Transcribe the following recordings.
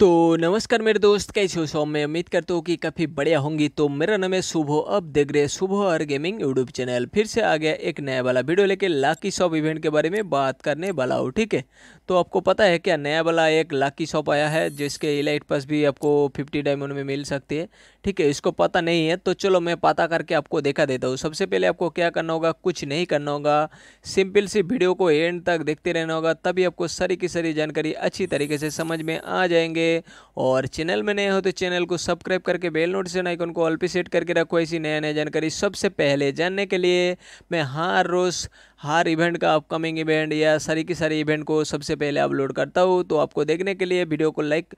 तो नमस्कार मेरे दोस्त कैसे हो सो मैं उम्मीद करता हूँ कि काफ़ी बढ़िया होंगी तो मेरा नाम है सुबह अब देख रहे शुभ और गेमिंग यूट्यूब चैनल फिर से आ गया एक नया वाला वीडियो लेके लाकी शॉप इवेंट के बारे में बात करने वाला हूँ ठीक है तो आपको पता है क्या नया वाला एक लाकी शॉप आया है जिसके इलाइट पास भी आपको फिफ्टी डायमंड में मिल सकती है ठीक है इसको पता नहीं है तो चलो मैं पता करके आपको देखा देता हूँ सबसे पहले आपको क्या करना होगा कुछ नहीं करना होगा सिंपल सी वीडियो को एंड तक देखते रहना होगा तभी आपको सारी की सारी जानकारी अच्छी तरीके से समझ में आ जाएंगे और चैनल में नए हो तो चैनल को सब्सक्राइब करके बेल नोटिफिकेशन आइकन को ऑल पे सेट करके रखो ऐसी नया नया जानकारी सबसे पहले जानने के लिए मैं हर रोज़ हर इवेंट का अपकमिंग इवेंट या सारी की सारी इवेंट को सबसे पहले अपलोड करता हूँ तो आपको देखने के लिए वीडियो को लाइक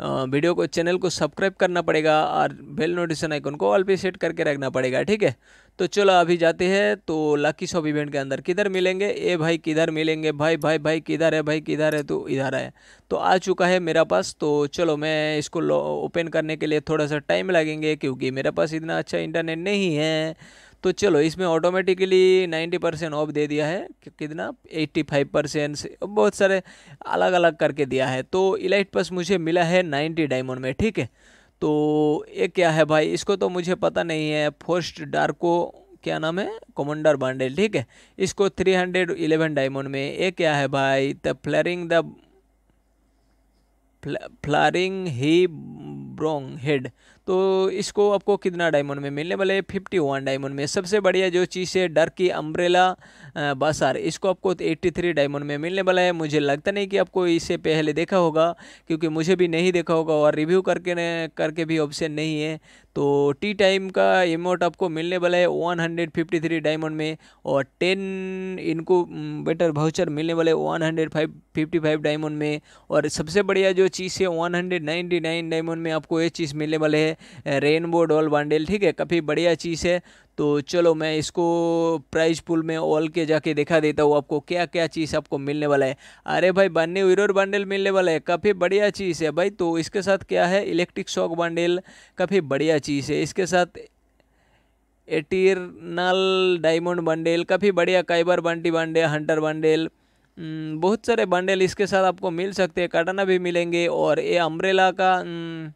वीडियो को चैनल को सब्सक्राइब करना पड़ेगा और बेल नोटिफिकेशन आइकन को ऑल पे सेट करके रखना पड़ेगा ठीक है तो चलो अभी जाते हैं तो लकी शॉप इवेंट के अंदर किधर मिलेंगे ए भाई किधर मिलेंगे भाई भाई भाई किधर है भाई किधर है तो इधर है तो आ चुका है मेरा पास तो चलो मैं इसको ओपन करने के लिए थोड़ा सा टाइम लगेंगे क्योंकि मेरे पास इतना अच्छा इंटरनेट नहीं है तो चलो इसमें ऑटोमेटिकली 90 परसेंट ऑफ दे दिया है कितना 85 परसेंट बहुत सारे अलग अलग करके दिया है तो इलाइट पस मुझे मिला है 90 डायमंड में ठीक है तो ये क्या है भाई इसको तो मुझे पता नहीं है फर्स्ट डार्को क्या नाम है कमांडर बांडेल ठीक है इसको 311 डायमंड में ये क्या है भाई द फ्लरिंग द फ्लरिंग ही ब्रोंग हेड तो इसको आपको कितना डायमंड में मिलने वाले फिफ्टी वन डायमंड में सबसे बढ़िया जो चीज़ है डर की अम्ब्रेला बासार इसको आपको एट्टी थ्री डायमंड में मिलने वाला है मुझे लगता नहीं कि आपको इसे पहले देखा होगा क्योंकि मुझे भी नहीं देखा होगा और रिव्यू करके करके भी ऑप्शन नहीं है तो टी टाइम का इमोट आपको मिलने वाला है one hundred fifty three diamond में और टेन इनको बेटर भाउचर मिलने वाले फाइव डायमंड में और सबसे बढ़िया जो चीज़ है one hundred ninety nine diamond में आपको ये चीज़ मिलने वाले है रेनबो डॉल बंडल ठीक है काफ़ी बढ़िया चीज़ है तो चलो मैं इसको प्राइज पुल में ऑल के जाके दिखा देता हूँ आपको क्या क्या चीज़ आपको मिलने वाला है अरे भाई बन्ने विरोर बंडल मिलने वाला है काफ़ी बढ़िया चीज़ है भाई तो इसके साथ क्या है इलेक्ट्रिक शॉक बंडल काफ़ी बढ़िया चीज़ है इसके साथ एटीरनल डायमंड बंडल काफ़ी बढ़िया काइबर बंटी बंडे हंटर बंडल बहुत सारे बंडल इसके साथ आपको मिल सकते हैं काटना भी मिलेंगे और ये अम्ब्रेला का न, हम्म,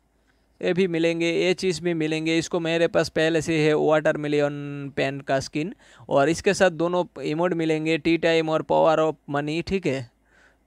ये भी मिलेंगे ये चीज़ भी मिलेंगे इसको मेरे पास पहले से है वाटर मिलियन पेन का स्किन और इसके साथ दोनों इमोड मिलेंगे टी टाइम और पावर ऑफ मनी ठीक है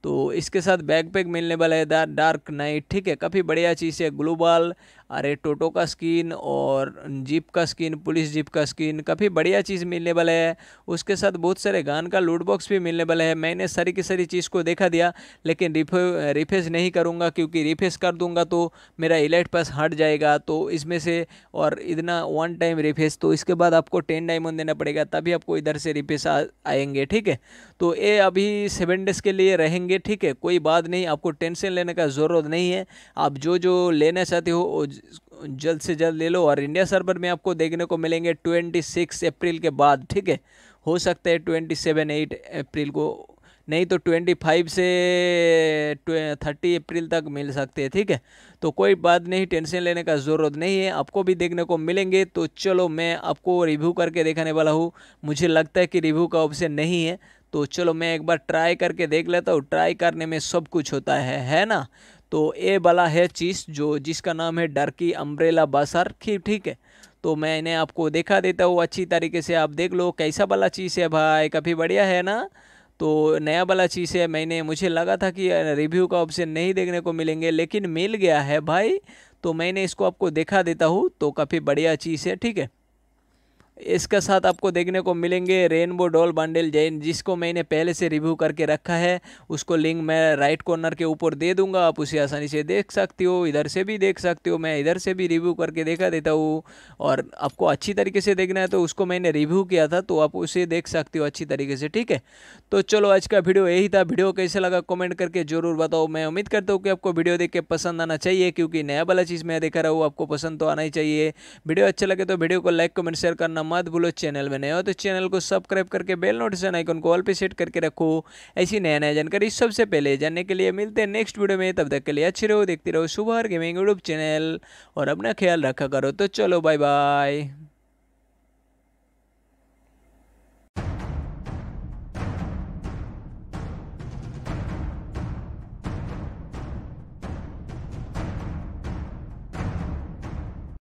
तो इसके साथ बैकपैक मिलने वाला है डार्क नाइट ठीक है काफ़ी बढ़िया चीज़ है ग्लोबल अरे टोटो का स्किन और जीप का स्किन पुलिस जीप का स्किन काफ़ी बढ़िया चीज़ मिलने वाला है उसके साथ बहुत सारे गान का लूट बॉक्स भी मिलने वाला है मैंने सारी की सारी चीज़ को देखा दिया लेकिन रिफे रिफेस नहीं करूँगा क्योंकि रिफेस कर दूँगा तो मेरा इलाइट पास हट जाएगा तो इसमें से और इतना वन टाइम रिफेस तो इसके बाद आपको टेन डायमंड देना पड़ेगा तभी आपको इधर से रिफेस आएंगे ठीक है तो ये अभी सेवन डेज के लिए रहेंगे ठीक है कोई बात नहीं आपको टेंशन लेने का ज़रूरत नहीं है आप जो जो लेना चाहते हो जल्द से जल्द ले लो और इंडिया सर्वर में आपको देखने को मिलेंगे ट्वेंटी सिक्स अप्रैल के बाद ठीक है हो सकता है ट्वेंटी सेवन एट अप्रैल को नहीं तो ट्वेंटी फाइव से थर्टी अप्रैल तक मिल सकते हैं ठीक है तो कोई बात नहीं टेंशन लेने का ज़रूरत नहीं है आपको भी देखने को मिलेंगे तो चलो मैं आपको रिव्यू करके देखने वाला हूँ मुझे लगता है कि रिव्यू का ऑप्शन नहीं है तो चलो मैं एक बार ट्राई करके देख लेता हूँ ट्राई करने में सब कुछ होता है है ना तो ये वाला है चीज़ जो जिसका नाम है डरकी अम्ब्रेला बसर ठीक है तो मैंने आपको देखा देता हूँ अच्छी तरीके से आप देख लो कैसा वाला चीज़ है भाई काफ़ी बढ़िया है ना तो नया वाला चीज़ है मैंने मुझे लगा था कि रिव्यू का ऑप्शन नहीं देखने को मिलेंगे लेकिन मिल गया है भाई तो मैंने इसको आपको देखा देता हूँ तो काफ़ी बढ़िया चीज़ है ठीक है इसके साथ आपको देखने को मिलेंगे रेनबो डॉल बंडल जैन जिसको मैंने पहले से रिव्यू करके रखा है उसको लिंक मैं राइट कॉर्नर के ऊपर दे दूंगा आप उसे आसानी से देख सकते हो इधर से भी देख सकते हो मैं इधर से भी रिव्यू करके देखा देता हूँ और आपको अच्छी तरीके से देखना है तो उसको मैंने रिव्यू किया था तो आप उसे देख सकते हो अच्छी तरीके से ठीक है तो चलो आज का वीडियो यही था वीडियो कैसे लगा कमेंट करके ज़रूर बताओ मैं उम्मीद करता हूँ कि आपको वीडियो देख के पसंद आना चाहिए क्योंकि नया वाला चीज़ मैं देखा रहा हूँ आपको पसंद तो आना ही चाहिए वीडियो अच्छा लगे तो वीडियो को लाइक कमेंट शेयर करना मत भूलो चैनल में नए हो तो चैनल को सब्सक्राइब करके बेल नोटिफिकेशन आइकन को ऑल पे सेट करके रखो ऐसी नया नया जानकारी सबसे पहले जानने के लिए मिलते हैं नेक्स्ट वीडियो में तब तक के लिए अच्छे रहो देखते रहो सुबह गेमिंग यूट्यूब चैनल और अपना ख्याल रखा करो तो चलो बाय बाय